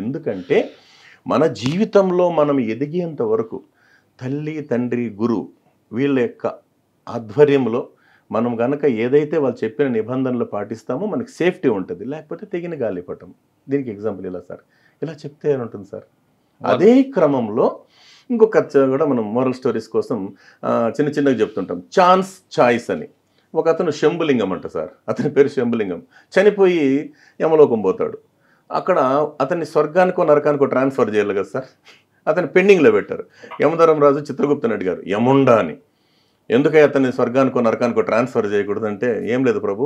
ఎందుకంటే మన జీవితంలో మనం ఎదిగేంత వరకు తల్లి తండ్రి గురు వీళ్ళ యొక్క ఆధ్వర్యంలో మనం గనక ఏదైతే వాళ్ళు చెప్పిన నిబంధనలు పాటిస్తామో మనకి సేఫ్టీ ఉంటుంది లేకపోతే తెగిన గాలి పట్టం దీనికి ఎగ్జాంపుల్ ఇలా సార్ ఇలా చెప్తే ఉంటుంది సార్ అదే క్రమంలో ఇంకొక కూడా మనం మోరల్ స్టోరీస్ కోసం చిన్న చిన్నగా చెప్తుంటాం ఛాన్స్ ఛాయిస్ అని ఒక అతను శంభులింగం అంట సార్ అతని పేరు శంభులింగం చనిపోయి యమలోకం పోతాడు అక్కడ అతన్ని స్వర్గానికో నరకానికో ట్రాన్స్ఫర్ చేయాలి కదా సార్ అతన్ని పెండింగ్లో పెట్టారు యమధరం రాజు చిత్రగుప్తని అడిగారు యముండా అని ఎందుకై అతన్ని స్వర్గానికో నరకానికో ట్రాన్స్ఫర్ చేయకూడదంటే ఏం లేదు ప్రభు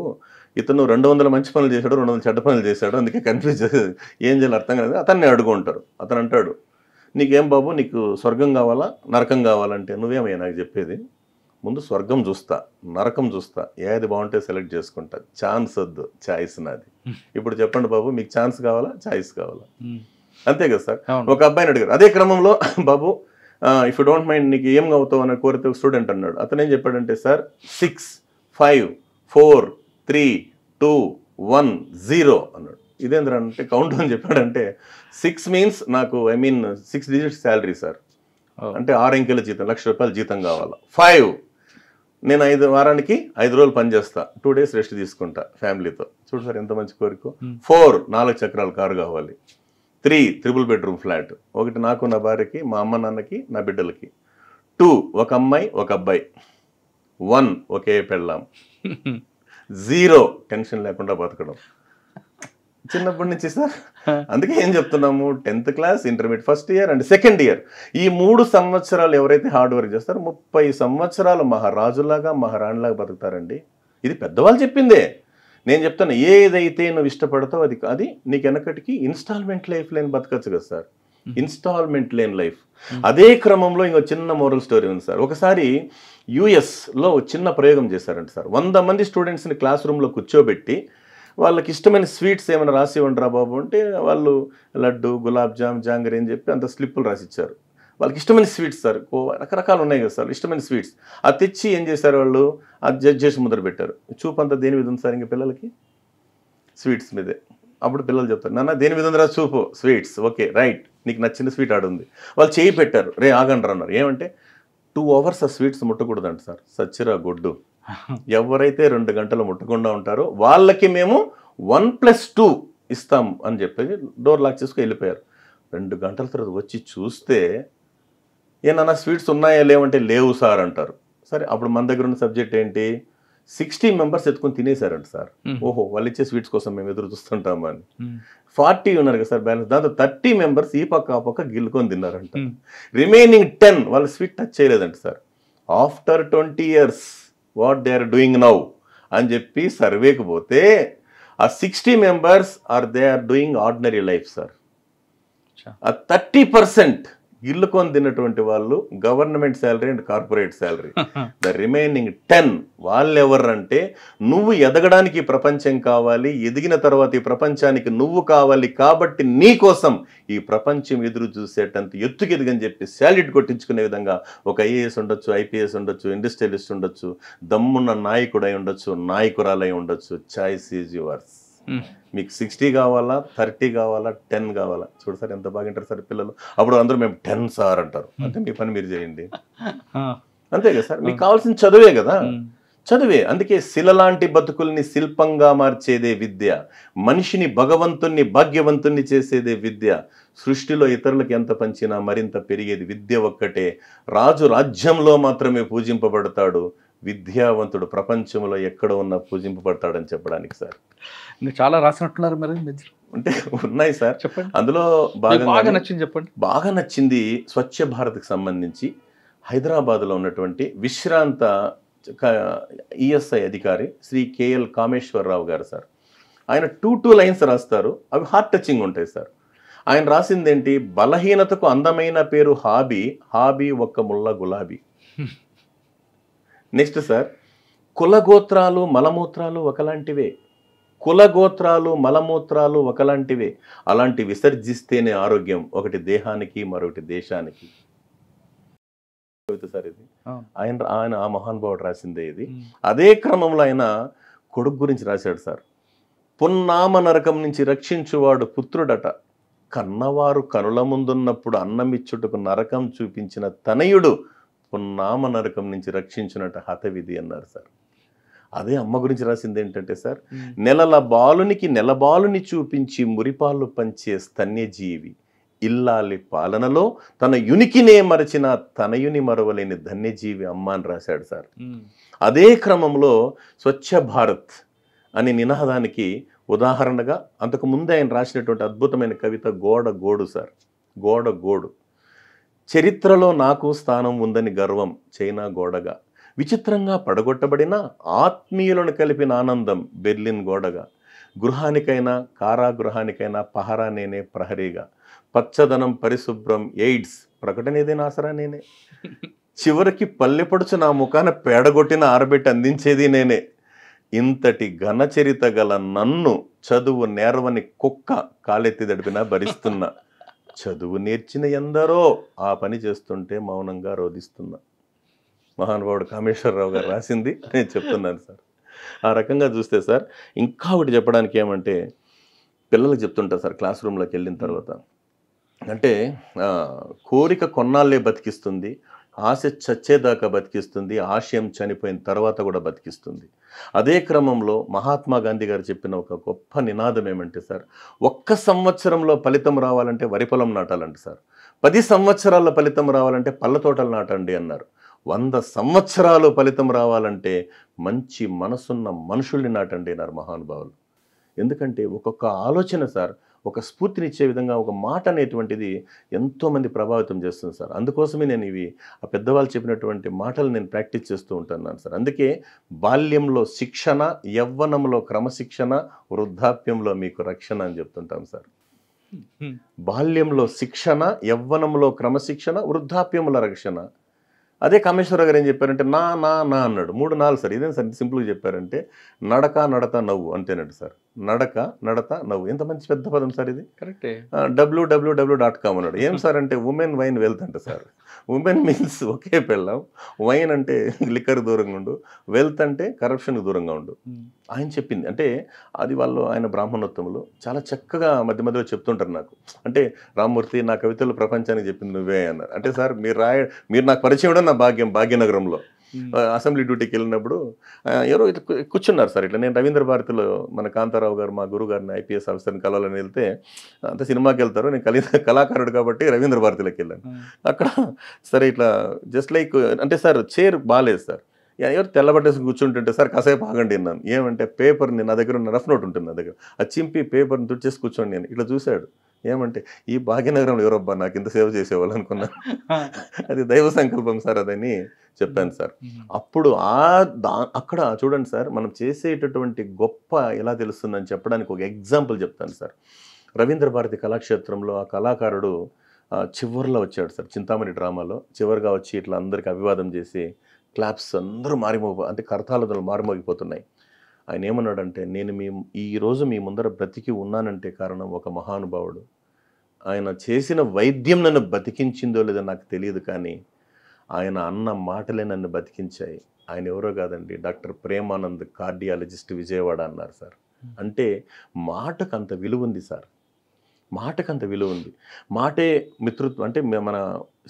ఇతను రెండు వందల మంచి పనులు చేశాడు రెండు వందల చెడ్డ పనులు చేశాడు అందుకే కన్ఫ్యూజ్ ఏం చేయాలి అర్థం కాదు అతన్ని అడుగుంటారు అతను అంటాడు నీకేం బాబు నీకు స్వర్గం కావాలా నరకం కావాలంటే నువ్వేమయ్యా నాకు చెప్పేది ముందు స్వర్గం చూస్తా నరకం చూస్తా ఏది బాగుంటే సెలెక్ట్ చేసుకుంటా ఛాన్స్ వద్దు ఛాయిస్ నాది ఇప్పుడు చెప్పండి బాబు మీకు ఛాన్స్ కావాలా ఛాయిస్ కావాలా అంతే కదా సార్ ఒక అబ్బాయిని అడిగారు అదే క్రమంలో బాబు ఇఫ్ యూ డోంట్ మైండ్ నీకు ఏం అవుతావు అని కోరితే ఒక స్టూడెంట్ అన్నాడు అతను ఏం చెప్పాడంటే sir six five four three two one zero అన్నాడు ఇదేంద్ర అంటే కౌంట్ అని చెప్పాడంటే సిక్స్ మీన్స్ నాకు I mean six digit salary sir అంటే ఆరు అంకెల జీతం లక్ష రూపాయల జీతం కావాలా ఫైవ్ నేను ఐదు వారానికి ఐదు రోజులు పనిచేస్తా టూ డేస్ రెస్ట్ తీసుకుంటా ఫ్యామిలీతో చూడు సార్ ఎంత మంచి కోరిక ఫోర్ నాలుగు చక్రాలు కారు కావాలి త్రీ త్రిబుల్ బెడ్రూమ్ ఫ్లాట్ ఒకటి నాకు నా భార్యకి మా అమ్మ నాన్నకి నా బిడ్డలకి టూ ఒక అమ్మాయి ఒక అబ్బాయి వన్ ఒకే పెళ్ళాం జీరో టెన్షన్ లేకుండా బతకడం చిన్నప్పటి నుంచి సార్ అందుకే ఏం చెప్తున్నాము tenth class intermediate first year and second year ఈ మూడు సంవత్సరాలు ఎవరైతే హార్డ్ వర్క్ చేస్తారో ముప్పై సంవత్సరాలు మహారాజులాగా మహారాణిలాగా బతుకుతారండి ఇది పెద్దవాళ్ళు చెప్పిందే నేను చెప్తాను ఏదైతే నువ్వు ఇష్టపడతావు అది అది నీకు వెనకటికి ఇన్స్టాల్మెంట్ లైఫ్ లేని బతకచ్చు కదా సార్ ఇన్స్టాల్మెంట్ లేని లైఫ్ అదే క్రమంలో ఇంకో చిన్న మోరల్ స్టోరీ ఉంది సార్ ఒకసారి యుఎస్లో చిన్న ప్రయోగం చేశారంట సార్ వంద మంది స్టూడెంట్స్ని క్లాస్ రూమ్లో కూర్చోబెట్టి వాళ్ళకి ఇష్టమైన స్వీట్స్ ఏమైనా రాసి ఉండరా బాబు అంటే వాళ్ళు లడ్డు గులాబ్ జామ్ జాంగరీ అని చెప్పి అంత స్లిప్పులు రాసిచ్చారు వాళ్ళకి ఇష్టమైన స్వీట్స్ సార్ రకరకాలు ఉన్నాయి కదా సార్ ఇష్టమైన స్వీట్స్ అది తెచ్చి ఏం చేశారు వాళ్ళు అది జడ్జ్ చేసి ముద్ర పెట్టారు చూపు అంతా దేని విధంగా సార్ ఇంకా పిల్లలకి స్వీట్స్ మీదే అప్పుడు పిల్లలు చెప్తారు నాన్న దేని విధంగా రా చూపు స్వీట్స్ ఓకే రైట్ నీకు నచ్చిన స్వీట్ ఆడుంది వాళ్ళు చేయి పెట్టారు రే ఆగండ్రా అన్నారు ఏమంటే టూ అవర్స్ ఆ స్వీట్స్ ముట్టకూడదంట సార్ సచ్చిరా గొడ్డు ఎవరైతే రెండు గంటలు ముట్టకుండా ఉంటారో వాళ్ళకి మేము వన్ ప్లస్ టూ ఇస్తాం అని చెప్పేసి డోర్ లాక్ చేసుకుని వెళ్ళిపోయారు రెండు గంటల తర్వాత వచ్చి చూస్తే ఏమన్నా స్వీట్స్ ఉన్నాయా లేవంటే లేవు సార్ అంటారు సరే అప్పుడు మన దగ్గర ఉన్న సబ్జెక్ట్ ఏంటి సిక్స్టీ మెంబర్స్ ఎత్తుకొని తినేశారంట సార్ ఓహో వాళ్ళు ఇచ్చే స్వీట్స్ కోసం మేము ఎదురు చూస్తుంటామని అని ఫార్టీ ఉన్నారు కదా సార్ బ్యాలెన్స్ దాంతో థర్టీ మెంబర్స్ ఈ పక్క ఆ పక్క గిల్లుకొని తిన్నారంట రిమైనింగ్ టెన్ వాళ్ళ స్వీట్ టచ్ చేయలేదంట sir after twenty years what they are doing now. And JP survey kubote, 60 members are they are doing ordinary life, sir. A 30 percent. ఇల్లు కొని తిన్నటువంటి వాళ్ళు government salary and corporate salary the remaining ten వాళ్ళు ఎవరంటే నువ్వు ఎదగడానికి ప్రపంచం కావాలి ఎదిగిన తర్వాత ఈ ప్రపంచానికి నువ్వు కావాలి కాబట్టి నీ కోసం ఈ ప్రపంచం ఎదురు చూసేటంత ఎత్తుకెదిగని చెప్పి శాలరీ కొట్టించుకునే విధంగా ఒక ఐఏఎస్ ఉండొచ్చు ఐపీఎస్ ఉండొచ్చు ఇండస్ట్రియలిస్ట్ ఉండొచ్చు దమ్మున్న నాయకుడై ఉండొచ్చు నాయకురాలై ఉండొచ్చు చాయిస్ ఈజ్ యువర్స్ Hmm. మీకు సిక్స్టీ కావాలా థర్టీ కావాలా టెన్ కావాలా చూడు సార్ ఎంత బాగా ఉంటారు సార్ పిల్లలు అప్పుడు అందరూ మేము టెన్ సార్ అంటారు hmm. అంటే మీ పని మీరు చేయండి అంతే కదా సార్ మీకు hmm. కావాల్సిన చదువే కదా చదువే అందుకే శిల లాంటి బతుకుల్ని శిల్పంగా మార్చేదే విద్య మనిషిని భగవంతుణ్ణి భాగ్యవంతుణ్ణి చేసేదే విద్య సృష్టిలో ఇతరులకు ఎంత పంచినా మరింత పెరిగేది విద్య ఒక్కటే రాజు రాజ్యంలో మాత్రమే పూజింపబడతాడు విద్యావంతుడు ప్రపంచంలో ఎక్కడ ఉన్నా పూజింపబడతాడని చెప్పడానికి సార్ మీరు చాలా రాసినట్టున్నారు మరి అంటే ఉన్నాయి సార్ చెప్పండి అందులో బాగా నచ్చింది చెప్పండి బాగా నచ్చింది స్వచ్ఛ భారత్కి సంబంధించి హైదరాబాద్లో ఉన్నటువంటి విశ్రాంత ఈఎస్ఐ అధికారి శ్రీ కేఎల్ కామేశ్వరరావు గారు సార్ ఆయన టూ టూ లైన్స్ రాస్తారు అవి హార్ట్ టచింగ్ ఉంటాయి సార్ ఆయన రాసిందేంటి బలహీనతకు అందమైన పేరు హాబీ హాబీ ఒక్క ముల్ల గులాబీ నెక్స్ట్ సార్ కులగోత్రాలు మలమూత్రాలు ఒకలాంటివే కులగోత్రాలు మలమూత్రాలు ఒకలాంటివే అలాంటి విసర్జిస్తేనే ఆరోగ్యం ఒకటి దేహానికి మరొకటి దేశానికి సార్ ఇది ఆయన ఆయన ఆ మహానుభావుడు రాసిందే ఇది అదే క్రమంలో ఆయన కొడుకు గురించి రాశాడు సార్ పున్నామ నరకం నుంచి రక్షించువాడు పుత్రుడట కన్నవారు కనుల ముందున్నప్పుడు అన్నమిచ్చుటకు నరకం చూపించిన తనయుడు నామ నరకం నుంచి హత హతవిధి అన్నారు సార్ అదే అమ్మ గురించి రాసింది ఏంటంటే సార్ నెలల బాలునికి నెలబాలుని చూపించి మురిపాలు పంచే స్తన్యజీవి ఇల్లాలి పాలనలో తన యునికినే మరచిన తనయుని మరవలేని ధన్యజీవి అమ్మ అని రాశాడు సార్ అదే క్రమంలో స్వచ్ఛ భారత్ అనే నినాదానికి ఉదాహరణగా అంతకు ముందే ఆయన రాసినటువంటి అద్భుతమైన కవిత గోడ గోడు సార్ గోడ గోడు చరిత్రలో నాకు స్థానం ఉందని గర్వం చైనా గోడగా విచిత్రంగా పడగొట్టబడిన ఆత్మీయులను కలిపిన ఆనందం బెర్లిన్ గోడగా గృహానికైనా కారాగృహానికైనా పహరా నేనే ప్రహరీగా పచ్చదనం పరిశుభ్రం ఎయిడ్స్ ప్రకటన ఏదైనా ఆసరా నేనే చివరికి పల్లెపడుచు నా ముఖాన పేడగొట్టిన ఆరబెట్టి అందించేది నేనే ఇంతటి ఘనచరిత గల నన్ను చదువు నేర్వని కుక్క కాలెత్తి దడిపినా భరిస్తున్నా చదువు నేర్చిన ఎందరో ఆ పని చేస్తుంటే మౌనంగా రోధిస్తున్నా మహానుభావుడు కామేశ్వరరావు గారు రాసింది నేను చెప్తున్నాను సార్ ఆ రకంగా చూస్తే సార్ ఇంకా ఒకటి చెప్పడానికి ఏమంటే పిల్లలకు చెప్తుంటారు సార్ క్లాస్ రూమ్లోకి వెళ్ళిన తర్వాత అంటే కోరిక కొన్నాళ్ళే బతికిస్తుంది ఆశ చచ్చేదాకా బతికిస్తుంది ఆశయం చనిపోయిన తర్వాత కూడా బతికిస్తుంది అదే క్రమంలో మహాత్మా గాంధీ గారు చెప్పిన ఒక గొప్ప నినాదం ఏమంటే సార్ ఒక్క సంవత్సరంలో ఫలితం రావాలంటే వరి పొలం నాటాలంటే సార్ పది సంవత్సరాల ఫలితం రావాలంటే పళ్ళ తోటలు నాటండి అన్నారు వంద సంవత్సరాలు ఫలితం రావాలంటే మంచి మనసున్న మనుషుల్ని నాటండి అన్నారు మహానుభావులు ఎందుకంటే ఒక్కొక్క ఆలోచన సార్ ఒక స్ఫూర్తినిచ్చే విధంగా ఒక మాట అనేటువంటిది ఎంతోమంది ప్రభావితం చేస్తుంది సార్ అందుకోసమే నేను ఇవి ఆ పెద్దవాళ్ళు చెప్పినటువంటి మాటలు నేను ప్రాక్టీస్ చేస్తూ ఉంటున్నాను సార్ అందుకే బాల్యంలో శిక్షణ యవ్వనంలో క్రమశిక్షణ వృద్ధాప్యంలో మీకు రక్షణ అని చెప్తుంటాను సార్ బాల్యంలో శిక్షణ యవ్వనంలో క్రమశిక్షణ వృద్ధాప్యముల రక్షణ అదే కామేశ్వరరావు గారు ఏం చెప్పారంటే నా నా నా అన్నాడు మూడు నాలుగు సార్ ఇదేం సార్ సింపుల్గా చెప్పారంటే నడక నడత నవ్వు అంతేనండి సార్ నడక నడత నవ్వు ఎంత మంచి పెద్ద పదం సార్ ఇది కరెక్టే W W W dot com అన్నాడు ఏం సార్ అంటే ఉమెన్ వైన్ వెల్త్ అంట సార్ ఉమెన్ మీన్స్ ఒకే పెళ్ళం వైన్ అంటే లిక్కర్ దూరంగా ఉండు వెల్త్ అంటే కరప్షన్కి దూరంగా ఉండు ఆయన చెప్పింది అంటే అది వాళ్ళు ఆయన బ్రాహ్మణోత్తములు చాలా చక్కగా మధ్య మధ్యలో చెప్తుంటారు నాకు అంటే రామ్మూర్తి నా కవితలు ప్రపంచానికి చెప్పింది నువ్వే అన్నారు అంటే సార్ మీరు రాయ మీరు నాకు పరిచయం నా భాగ్యం భాగ్యనగరంలో అసెంబ్లీ డ్యూటీకి వెళ్ళినప్పుడు ఎవరో ఇట్లా కూర్చున్నారు సార్ ఇట్లా నేను రవీంద్ర భారతిలో మన కాంతారావు గారు మా గురువు గారిని ఐపీఎస్ ఆఫీసర్ని కలవాలని వెళ్తే అంత సినిమాకి వెళ్తారు నేను కలి కళాకారుడు కాబట్టి రవీంద్ర భారతిలోకి వెళ్ళాను అక్కడ సరే ఇట్లా జస్ట్ లైక్ అంటే సార్ చైర్ బాగాలేదు సార్ ఎవరు తెల్లబట్టేసి కూర్చుంటుంటే సార్ కాసేపు ఆగండి నన్ను ఏమంటే పేపర్ని నా దగ్గర ఉన్న రఫ్ నోట్ ఉంటుంది నా దగ్గర ఆ చింపి పేపర్ని తుడిచేసి కూర్చోండి నేను ఇట్లా చూశాడు ఏమంటే ఈ భాగ్యనగరంలో ఎవరబ్బా నాకు ఇంత సేవ చేసేవాళ్ళు అనుకున్నాను అది దైవ సంకల్పం సార్ అదని చెప్పాను సార్ అప్పుడు ఆ దా అక్కడ చూడండి సార్ మనం చేసేటటువంటి గొప్ప ఎలా తెలుస్తుందని చెప్పడానికి ఒక ఎగ్జాంపుల్ చెప్తాను సార్ రవీంద్ర భారతి కళాక్షేత్రంలో ఆ కళాకారుడు చివరిలో వచ్చాడు సార్ చింతామణి డ్రామాలో చివరిగా వచ్చి ఇట్లా అందరికీ అభివాదం చేసి క్లాప్స్ అందరూ మారిమోగ అంటే కరతాళతలు మారిమోగిపోతున్నాయి ఆయన ఏమన్నాడంటే నేను మీ ఈరోజు మీ ముందర బ్రతికి ఉన్నానంటే కారణం ఒక మహానుభావుడు ఆయన చేసిన వైద్యం నన్ను బతికించిందో లేదో నాకు తెలియదు కానీ ఆయన అన్న మాటలే నన్ను బతికించాయి ఆయన ఎవరో కాదండి డాక్టర్ ప్రేమానంద్ కార్డియాలజిస్ట్ విజయవాడ అన్నారు సార్ అంటే మాటకు అంత విలువ ఉంది సార్ మాటకు అంత విలువ ఉంది మాటే మిత్రుత్వం అంటే మన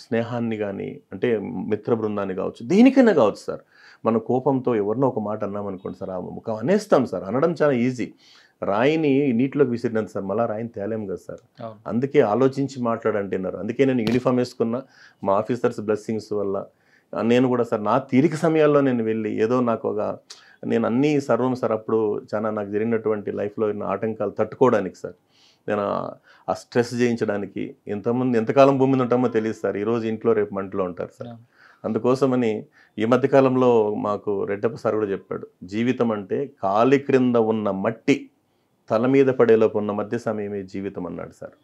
స్నేహాన్ని కానీ అంటే మిత్ర బృందాన్ని కావచ్చు దేనికైనా కావచ్చు సార్ మన కోపంతో ఎవరినో ఒక మాట అన్నాం అనుకోండి సార్ ఆ ముఖం అనేస్తాం సార్ అనడం చాలా ఈజీ రాయిని నీటిలోకి విసిరినంత సార్ మళ్ళీ రాయిని తేలేము కదా సార్ అందుకే ఆలోచించి మాట్లాడంటున్నారు అందుకే నేను యూనిఫామ్ వేసుకున్న మా ఆఫీసర్స్ బ్లెస్సింగ్స్ వల్ల నేను కూడా సార్ నా తీరిక సమయాల్లో నేను వెళ్ళి ఏదో నాకు ఒక నేను అన్ని సర్వం సార్ అప్పుడు చాలా నాకు జరిగినటువంటి లైఫ్లో ఉన్న ఆటంకాలు తట్టుకోవడానికి సార్ నేను ఆ స్ట్రెస్ చేయించడానికి ఎంతమంది ఎంతకాలం భూమి మీద ఉంటామో తెలియదు సార్ ఈరోజు ఇంట్లో రేపు మంటలో ఉంటారు సార్ అందుకోసమని ఈ మధ్యకాలంలో మాకు రెడ్డప్ప సార్ కూడా చెప్పాడు జీవితం అంటే కాలి క్రింద ఉన్న మట్టి తల మీద పడేలోపు ఉన్న మధ్య సమయమే జీవితం అన్నాడు సార్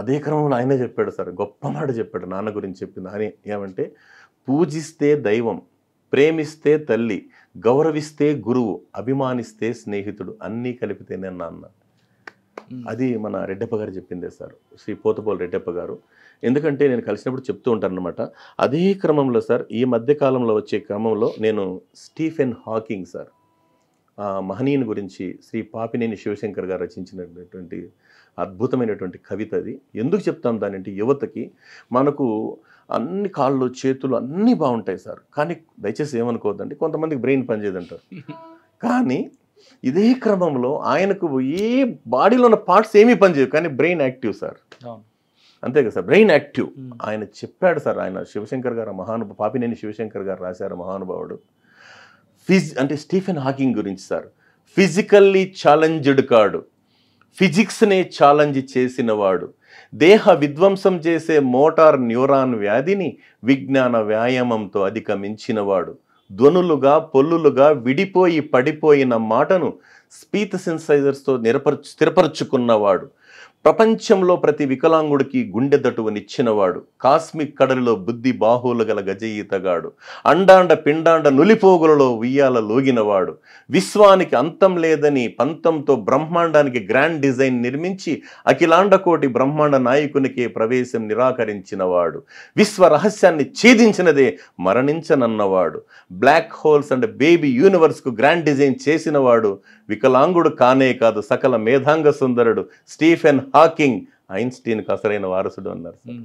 అదే క్రమంలో ఆయనే చెప్పాడు సార్ గొప్ప మాట చెప్పాడు నాన్న గురించి చెప్పింది ఆయన ఏమంటే పూజిస్తే దైవం ప్రేమిస్తే తల్లి గౌరవిస్తే గురువు అభిమానిస్తే స్నేహితుడు అన్నీ కలిపితేనే నాన్న అది మన రెడ్డప్ప గారు చెప్పిందే సార్ శ్రీ పోతపోలు రెడ్డప్ప గారు ఎందుకంటే నేను కలిసినప్పుడు చెప్తూ ఉంటాను అనమాట అదే క్రమంలో సార్ ఈ మధ్య కాలంలో వచ్చే క్రమంలో నేను స్టీఫెన్ హాకింగ్ సార్ మహనీయుని గురించి శ్రీ పాపినేని శివశంకర్ గారు రచించినటువంటి అద్భుతమైనటువంటి కవిత అది ఎందుకు చెప్తాం దానింటి యువతకి మనకు అన్ని కాళ్ళు చేతులు అన్నీ బాగుంటాయి సార్ కానీ దయచేసి ఏమనుకోవద్దండి కొంతమందికి బ్రెయిన్ పనిచేయదంటారు కానీ ఇదే క్రమంలో ఆయనకు ఏ బాడీలో ఉన్న పార్ట్స్ ఏమీ పనిచేయవు కానీ బ్రెయిన్ యాక్టివ్ సార్ అంతే కదా సార్ బ్రెయిన్ యాక్టివ్ ఆయన చెప్పాడు సార్ ఆయన శివశంకర్ గారు మహానుభావ పాపినేని శివశంకర్ గారు రాశారు మహానుభావుడు ఫిజ్ అంటే స్టీఫెన్ హాకింగ్ గురించి సార్ ఫిజికల్లీ ఛాలెంజ్డ్ కాడు ఫిజిక్స్నే ఛాలెంజ్ చేసినవాడు దేహ విధ్వంసం చేసే మోటార్ న్యూరాన్ వ్యాధిని విజ్ఞాన వ్యాయామంతో అధిగమించినవాడు ధ్వనులుగా పొల్లులుగా విడిపోయి పడిపోయిన మాటను స్పీత్ సెన్సైజర్స్తో నిరపరు స్థిరపరుచుకున్నవాడు ప్రపంచంలో ప్రతి వికలాంగుడికి గుండె దటువనిచ్చినవాడు కాస్మిక్ కడలిలో బుద్ధి బాహువులు గల గజయీతగాడు అండాండ పిండాండ నులిపోగులలో ఉయ్యాల లోగినవాడు విశ్వానికి అంతం లేదని పంతంతో బ్రహ్మాండానికి గ్రాండ్ డిజైన్ నిర్మించి అఖిలాండకోటి బ్రహ్మాండ నాయకునికే ప్రవేశం నిరాకరించినవాడు విశ్వ రహస్యాన్ని ఛేదించినదే మరణించనన్నవాడు బ్లాక్ హోల్స్ అండ్ బేబీ యూనివర్స్కు గ్రాండ్ డిజైన్ చేసినవాడు వికలాంగుడు కానే కాదు సకల మేధాంగ సుందరుడు స్టీఫెన్ హాకింగ్ ఐన్స్టీన్కు అసలైన వారసుడు అన్నారు